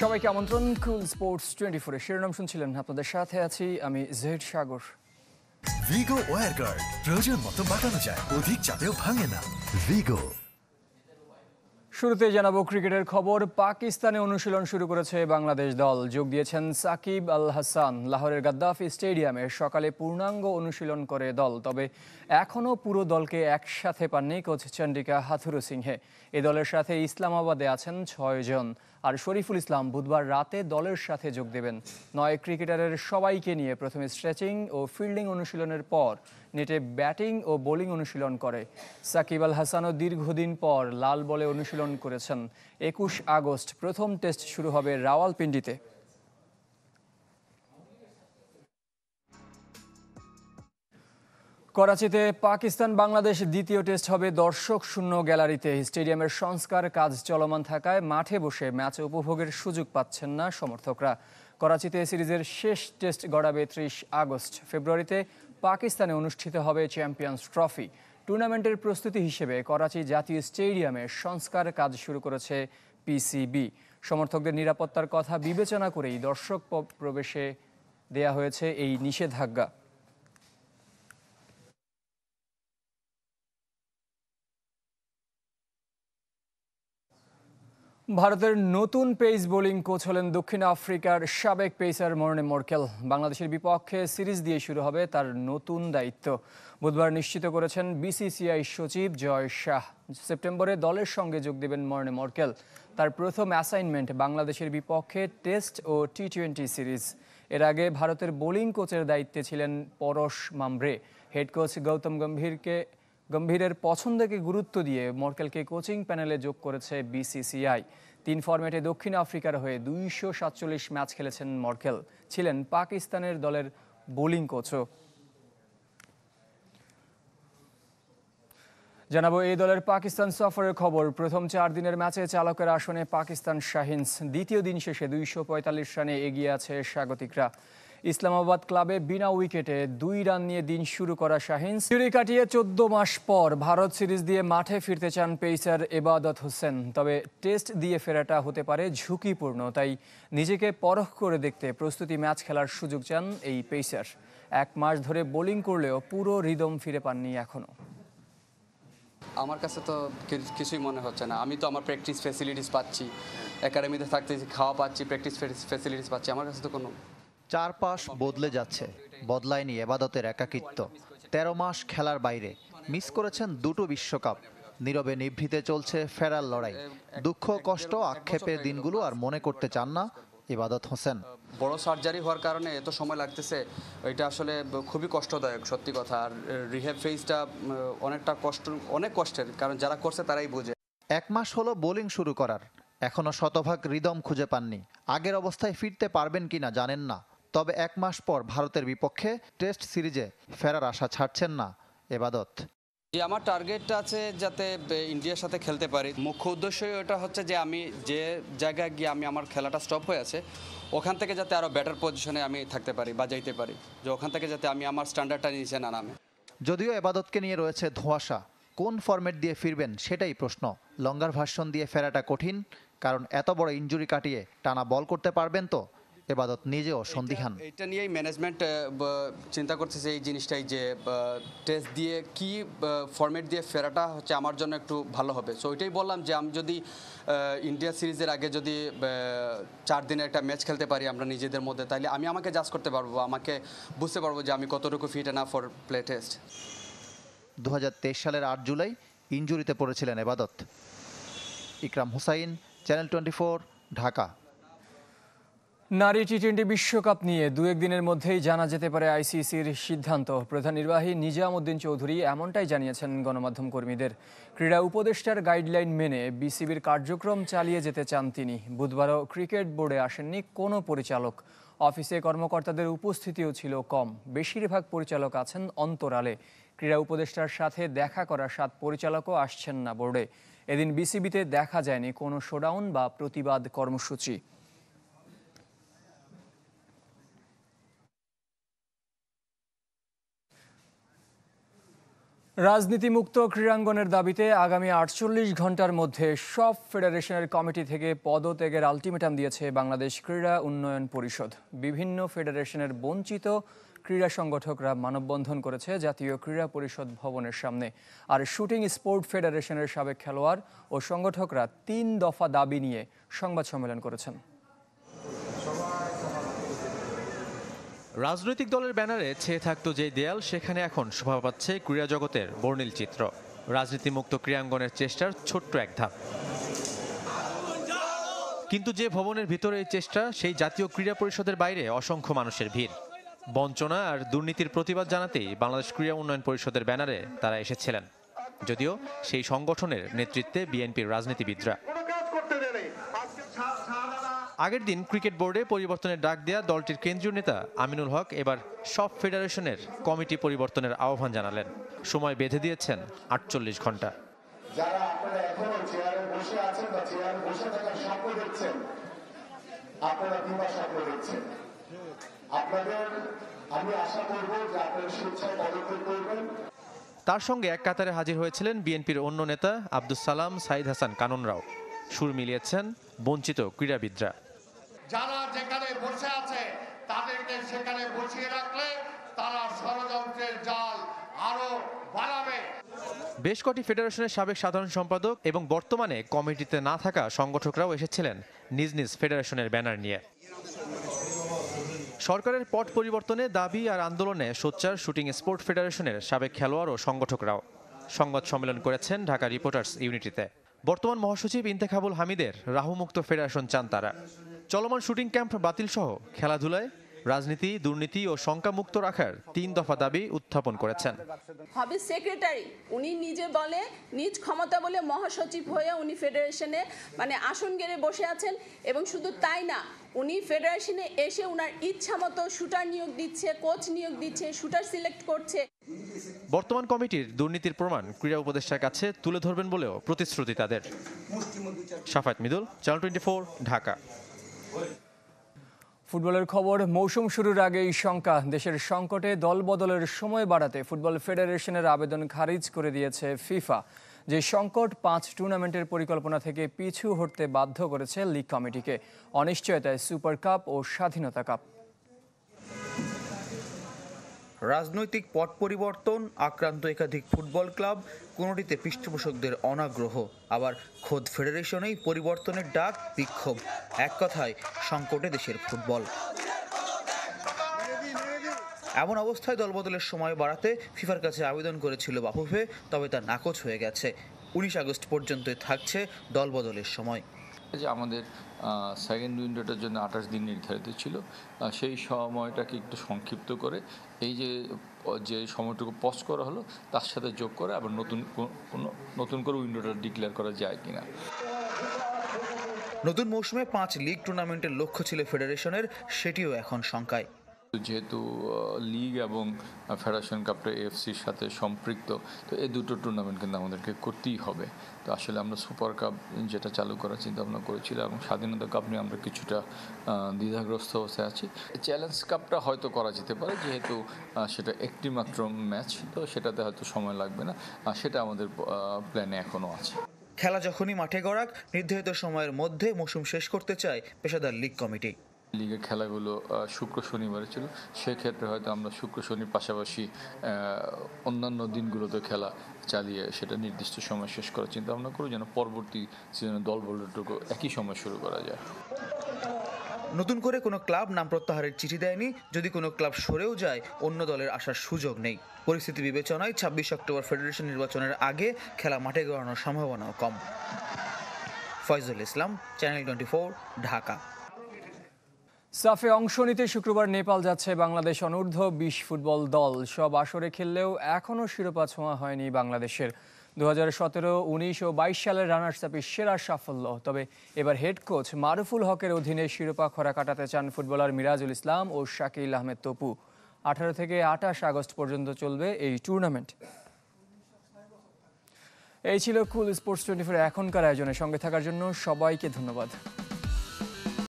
সবাইকে আমন্ত্রণ কুল sports twenty ফোরে শিরোনাম শুনছিলেন আপনাদের সাথে আছি আমি জেড সাগর ভিগো ওয়ার গার্ড প্রয়োজন মতো বাঁকানো যায় অধিক চাপেও ভাঙে না ভিগো শুরুতে জানাবো ক্রিকেটের খবর পাকিস্তানে অনুশীলন শুরু করেছে বাংলাদেশ দল যোগ দিয়েছেন সাকিব আল হাসান লাহোরের গাদ্দাফি স্টেডিয়ামে সকালে পূর্ণাঙ্গ অনুশীলন করে দল তবে এখনও পুরো দলকে একসাথে পাননি coach Chandika Hathurusingha দলের সাথে ইসলামাবাদে আছেন ছয়জন জন আর শরীফুল ইসলাম বুধবার রাতে দলের সাথে যোগ দেবেন নয় ক্রিকেটারের সবাইকে নিয়ে প্রথমে স্ট্রেচিং ও ফিল্ডিং অনুশীলনের পর নেটে ব্যাটিং ও বোলিং অনুশীলন করে সাকিব আল হাসানও দীর্ঘদিন পর লাল বলে অনুশীলন করেছেন একুশ আগস্ট প্রথম টেস্ট শুরু হবে রাওয়ালপিন্ডিতে করাচিতে পাকিস্তান বাংলাদেশ দ্বিতীয় টেস্ট হবে দর্শক শূন্য গ্যালারিতে স্টেডিয়ামের সংস্কার কাজ চলমান থাকায় মাঠে বসে ম্যাচ উপভোগের সুযোগ পাচ্ছেন না সমর্থকরা করাচিতে সিরিজের শেষ টেস্ট গড়াবে ত্রিশ আগস্ট ফেব্রুয়ারিতে পাকিস্তানে অনুষ্ঠিত হবে চ্যাম্পিয়ন্স ট্রফি টুর্নামেন্টের প্রস্তুতি হিসেবে করাচি জাতীয় স্টেডিয়ামে সংস্কার কাজ শুরু করেছে পিসিবি সমর্থকদের নিরাপত্তার কথা বিবেচনা করেই দর্শক প্রবেশে দেয়া হয়েছে এই নিষেধাজ্ঞা ভারতের নতুন পেস বোলিং কোচ হলেন দক্ষিণ আফ্রিকার সাবেক পেসার মরনে মোরকেল বাংলাদেশের বিপক্ষে সিরিজ দিয়ে শুরু হবে তার নতুন দায়িত্ব বুধবার নিশ্চিত করেছেন বিসিসিআই সচিব জয় শাহ সেপ্টেম্বরে দলের সঙ্গে যোগ দেবেন মরনে মোরকেল তার প্রথম অ্যাসাইনমেন্ট বাংলাদেশের বিপক্ষে টেস্ট ও টি টোয়েন্টি সিরিজ এর আগে ভারতের বোলিং কোচের দায়িত্বে ছিলেন পরশ মামরে হেড কোচ গৌতম গম্ভীরকে গম্ভীরের পছন্দকে গুরুত্ব দিয়ে মর্কেলকে কোচিং প্যানেলে যোগ করেছে বিসিসিআই তিন ফরম্যাটে দক্ষিণ আফ্রিকার হয়ে দুইশো সাতচল্লিশ ম্যাচ খেলেছেন মর্কেল ছিলেন পাকিস্তানের দলের বোলিং কোচও জানাবো এই দলের পাকিস্তান সফরের খবর প্রথম চার দিনের ম্যাচে চালকের আসনে পাকিস্তান শাহিনস দ্বিতীয় দিন শেষে দুইশো রানে এগিয়ে আছে স্বাগতিকরা ইসলামাবাদ ক্লাবে বিনা উইকেটে দুই রান নিয়ে দিন শুরু করা শাহিন সিউরি কাটিয়ে চোদ্দ মাস পর ভারত সিরিজ দিয়ে মাঠে ফিরতে চান পেসার এবাদত হোসেন তবে টেস্ট দিয়ে ফেরাটা হতে পারে ঝুঁকিপূর্ণ তাই নিজেকে পরখ করে দেখতে প্রস্তুতি ম্যাচ খেলার সুযোগ চান এই পেসার এক মাস ধরে বোলিং করলেও পুরো রিদম ফিরে পাননি এখনও আমার কাছে তো কিছুই মনে হচ্ছে না আমি তো আমার প্র্যাকটিস ফেসিলিটিস পাচ্ছি একাডেমিতে হ্যাঁ। থাকতে খাওয়া পাচ্ছি প্র্যাকটিস ফেসিলিটিস পাচ্ছি আমার কাছে তো কোনো চারপাশ বদলে যাচ্ছে বদলায়নি এবাদতের একাকিত্ব তেরো মাস খেলার বাইরে মিস করেছেন দুটো বিশ্বকাপ নীরবে নিভৃতে চলছে ফেরার লড়াই দুঃখ কষ্ট আক্ষেপের দিনগুলো আর মনে করতে চান না ইবাদত হোসেন বড় সার্জারি হওয়ার কারণে এত সময় লাগতেছে এটা আসলে খুবই কষ্টদায়ক সত্যি কথা আর রিহেব ফেজটা অনেকটা কষ্ট অনেক কষ্টের কারণ যারা করছে তারাই বোঝে এক মাস হলো বোলিং শুরু করার এখনো শতভাগ রিদম খুঁজে পাননি আগের অবস্থায় ফিরতে পারবেন কিনা জানেন না তবে এক মাস পর ভারতের বিপক্ষে টেস্ট সিরিজে ফেরার আশা ছাড়ছেন না এবাদত যে আমার টার্গেটটা আছে যাতে ইন্ডিয়ার সাথে খেলতে পারি মুখ্য উদ্দেশ্যই ওটা হচ্ছে যে আমি যে জায়গায় গিয়ে আমি আমার খেলাটা স্টপ হয়ে আছে ওখান থেকে যাতে আরও বেটার পজিশনে আমি থাকতে পারি বা যাইতে পারি যে ওখান থেকে যাতে আমি আমার স্ট্যান্ডার্ডটা নিচে না নামে যদিও এবাদতকে নিয়ে রয়েছে ধোঁয়াশা কোন ফর্মেট দিয়ে ফিরবেন সেটাই প্রশ্ন লঙ্গার ভাষণ দিয়ে ফেরাটা কঠিন কারণ এত বড় ইঞ্জুরি কাটিয়ে টানা বল করতে পারবেন তো এবাদত নিজেও সন্দিহান এটা নিয়েই ম্যানেজমেন্ট চিন্তা করতেছে এই জিনিসটাই যে টেস্ট দিয়ে কি ফরম্যাট দিয়ে ফেরাটা হচ্ছে আমার জন্য একটু ভালো হবে সো ওইটাই বললাম যে আমি যদি ইন্ডিয়া সিরিজের আগে যদি চার দিনের একটা ম্যাচ খেলতে পারি আমরা নিজেদের মধ্যে তাহলে আমি আমাকে জাজ করতে পারবো আমাকে বুঝতে পারবো যে আমি কতটুকু ফিট না ফর প্লে টেস্ট দু সালের আট জুলাই ইঞ্জুরিতে পড়েছিলেন এবাদত ইকরাম হুসাইন চ্যানেল টোয়েন্টি ঢাকা নারী টি টোয়েন্টি বিশ্বকাপ নিয়ে দু একদিনের মধ্যেই জানা যেতে পারে আইসিসির সিদ্ধান্ত প্রধান নির্বাহী নিজামুদ্দিন চৌধুরী এমনটাই জানিয়েছেন গণমাধ্যম কর্মীদের ক্রীড়া উপদেষ্টার গাইডলাইন মেনে বিসিবির কার্যক্রম চালিয়ে যেতে চান তিনি বুধবারও ক্রিকেট বোর্ডে আসেননি কোনো পরিচালক অফিসে কর্মকর্তাদের উপস্থিতিও ছিল কম বেশিরভাগ পরিচালক আছেন অন্তরালে ক্রীড়া উপদেষ্টার সাথে দেখা করার সাত পরিচালকও আসছেন না বোর্ডে এদিন বিসিবিতে দেখা যায়নি কোনো শোডাউন বা প্রতিবাদ কর্মসূচি রাজনীতিমুক্ত ক্রীড়াঙ্গনের দাবিতে আগামী আটচল্লিশ ঘন্টার মধ্যে সব ফেডারেশনের কমিটি থেকে পদত্যাগের আলটিমেটাম দিয়েছে বাংলাদেশ ক্রীড়া উন্নয়ন পরিষদ বিভিন্ন ফেডারেশনের বঞ্চিত ক্রীড়া সংগঠকরা মানববন্ধন করেছে জাতীয় ক্রীড়া পরিষদ ভবনের সামনে আর শুটিং স্পোর্ট ফেডারেশনের সাবেক খেলোয়াড় ও সংগঠকরা তিন দফা দাবি নিয়ে সংবাদ সম্মেলন করেছেন রাজনৈতিক দলের ব্যানারে ছেয়ে থাকতো যে দেয়াল সেখানে এখন শোভা পাচ্ছে ক্রীড়া জগতের বর্ণিল চিত্র রাজনীতিমুক্ত ক্রীড়াঙ্গনের চেষ্টার ছোট্ট এক ধাপ কিন্তু যে ভবনের ভিতরে এই চেষ্টা সেই জাতীয় ক্রীড়া পরিষদের বাইরে অসংখ্য মানুষের ভিড় বঞ্চনা আর দুর্নীতির প্রতিবাদ জানাতেই বাংলাদেশ ক্রীড়া উন্নয়ন পরিষদের ব্যানারে তারা এসেছিলেন যদিও সেই সংগঠনের নেতৃত্বে বিএনপির রাজনীতিবিদরা আগের দিন ক্রিকেট বোর্ডে পরিবর্তনের ডাক দেয়া দলটির কেন্দ্রীয় নেতা আমিনুল হক এবার সব ফেডারেশনের কমিটি পরিবর্তনের আহ্বান জানালেন সময় বেঁধে দিয়েছেন আটচল্লিশ ঘন্টা তার সঙ্গে এক কাতারে হাজির হয়েছিলেন বিএনপির অন্য নেতা আব্দুল সালাম সাইদ হাসান কাননরাও সুর মিলিয়েছেন বঞ্চিত ক্রীড়াবিদরা যারা যেখানে বসে আছে তাদেরকে সেখানে বসিয়ে রাখলে তারা ষড়যন্ত্রের জাল আরো বাড়াবে বেশ কটি ফেডারেশনের সাবেক সাধারণ সম্পাদক এবং বর্তমানে কমিটিতে না থাকা সংগঠকরাও এসেছিলেন নিজ নিজ ফেডারেশনের ব্যানার নিয়ে সরকারের পট পরিবর্তনে দাবি আর আন্দোলনে সোচ্চার শুটিং স্পোর্ট ফেডারেশনের সাবেক খেলোয়াড় ও সংগঠকরাও সংবাদ সম্মেলন করেছেন ঢাকা রিপোর্টার্স ইউনিটিতে বর্তমান মহাসচিব ইন্তেখাবুল হামিদের রাহুমুক্ত ফেডারেশন চান তারা চলমান শুটিং ক্যাম্প বাতিল সহ খেলাধুলায় রাজনীতি দুর্নীতি ও শঙ্কামুক্ত রাখার তিন দফা দাবি উত্থাপন করেছেন হবে সেক্রেটারি উনি নিজে বলে নিজ ক্ষমতা বলে মহাসচিব হয়ে উনি ফেডারেশনে মানে আসন গেড়ে বসে আছেন এবং শুধু তাই না উনি ফেডারেশনে এসে উনার ইচ্ছা মতো শুটার নিয়োগ দিচ্ছে কোচ নিয়োগ দিচ্ছে শুটার সিলেক্ট করছে বর্তমান কমিটির দুর্নীতির প্রমাণ ক্রীড়া উপদেষ্টার কাছে তুলে ধরবেন বলেও প্রতিশ্রুতি তাদের সাফাত মিদুল চ্যানেল টোয়েন্টি ঢাকা ফুটবলের খবর মৌসুম শুরুর আগেই শঙ্কা দেশের সংকটে দল বদলের সময় বাড়াতে ফুটবল ফেডারেশনের আবেদন খারিজ করে দিয়েছে ফিফা যে সংকট পাঁচ টুর্নামেন্টের পরিকল্পনা থেকে পিছু হটতে বাধ্য করেছে লিগ কমিটিকে অনিশ্চয়তায় সুপার কাপ ও স্বাধীনতা কাপ রাজনৈতিক পট পরিবর্তন আক্রান্ত একাধিক ফুটবল ক্লাব কোনোটিতে পৃষ্ঠপোষকদের অনাগ্রহ আবার খোদ ফেডারেশনেই পরিবর্তনের ডাক বিক্ষোভ এক কথায় সংকটে দেশের ফুটবল এমন অবস্থায় দলবদলের সময় বাড়াতে ফিফার কাছে আবেদন করেছিল বাফুফে তবে তা নাকচ হয়ে গেছে উনিশ আগস্ট পর্যন্ত থাকছে দলবদলের সময় যে আমাদের সেকেন্ড উইন্ডোটার জন্য আঠাশ দিন নির্ধারিত ছিল সেই সময়টাকে একটু সংক্ষিপ্ত করে এই যে যে সময়টুকু পজ করা হলো তার সাথে যোগ করে আবার নতুন কোনো নতুন করে উইন্ডোটা ডিক্লেয়ার করা যায় কিনা নতুন মৌসুমে পাঁচ লিগ টুর্নামেন্টের লক্ষ্য ছিল ফেডারেশনের সেটিও এখন শঙ্কায় যেহেতু লিগ এবং ফেডারেশন কাপটা এফসির সাথে সম্পৃক্ত তো এই দুটো টুর্নামেন্ট কিন্তু আমাদেরকে করতেই হবে তো আসলে আমরা সুপার কাপ যেটা চালু করার চিন্তাভাবনা করেছিলাম এবং স্বাধীনতা কাপ নিয়ে আমরা কিছুটা দ্বিধাগ্রস্ত অবস্থায় আছি চ্যালেঞ্জ কাপটা হয়তো করা যেতে পারে যেহেতু সেটা একটি মাত্র ম্যাচ তো সেটাতে হয়তো সময় লাগবে না সেটা আমাদের প্ল্যানে এখনও আছে খেলা যখনই মাঠে গড়াক নির্ধারিত সময়ের মধ্যে মৌসুম শেষ করতে চায় পেশাদার লীগ কমিটি লিগের খেলাগুলো শুক্র শনিবারে ছিল সেক্ষেত্রে হয়তো আমরা শুক্র শনির পাশাপাশি অন্যান্য দিনগুলোতে খেলা চালিয়ে সেটা নির্দিষ্ট সময় শেষ করার চিন্তা ভাবনা করি যেন পরবর্তী সিজনে দল বলটুকু একই সময় শুরু করা যায় নতুন করে কোনো ক্লাব নাম প্রত্যাহারের চিঠি দেয়নি যদি কোনো ক্লাব সরেও যায় অন্য দলের আসার সুযোগ নেই পরিস্থিতি বিবেচনায় ছাব্বিশ অক্টোবর ফেডারেশন নির্বাচনের আগে খেলা মাঠে গড়ানোর সম্ভাবনাও কম ফয়জুল ইসলাম চ্যানেল টোয়েন্টি ঢাকা সাফে অংশ নিতে শুক্রবার নেপাল যাচ্ছে বাংলাদেশ অনূর্ধ্ব বিশ ফুটবল দল সব আসরে খেললেও এখনও শিরোপা ছোঁয়া হয়নি বাংলাদেশের দু হাজার সতেরো উনিশ ও বাইশ সালের রানার্স আপে সেরা সাফল্য তবে এবার হেড কোচ মারুফুল হকের অধীনে শিরোপা খরা কাটাতে চান ফুটবলার মিরাজুল ইসলাম ও শাকিল আহমেদ তপু আঠারো থেকে আঠাশ আগস্ট পর্যন্ত চলবে এই টুর্নামেন্ট এই ছিল কুল স্পোর্টস টোয়েন্টি ফোর এখনকার আয়োজনে সঙ্গে থাকার জন্য সবাইকে ধন্যবাদ